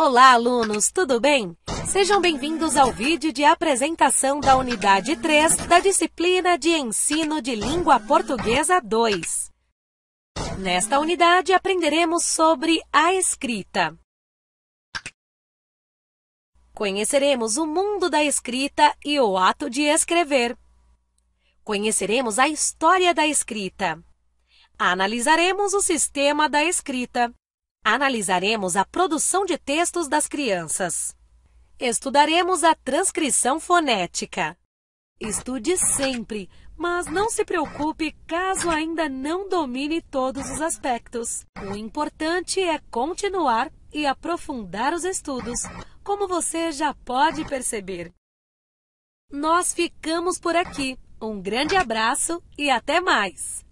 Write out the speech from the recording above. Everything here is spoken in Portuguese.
Olá, alunos, tudo bem? Sejam bem-vindos ao vídeo de apresentação da Unidade 3 da disciplina de Ensino de Língua Portuguesa 2. Nesta unidade, aprenderemos sobre a escrita. Conheceremos o mundo da escrita e o ato de escrever. Conheceremos a história da escrita. Analisaremos o sistema da escrita Analisaremos a produção de textos das crianças. Estudaremos a transcrição fonética. Estude sempre, mas não se preocupe caso ainda não domine todos os aspectos. O importante é continuar e aprofundar os estudos, como você já pode perceber. Nós ficamos por aqui. Um grande abraço e até mais!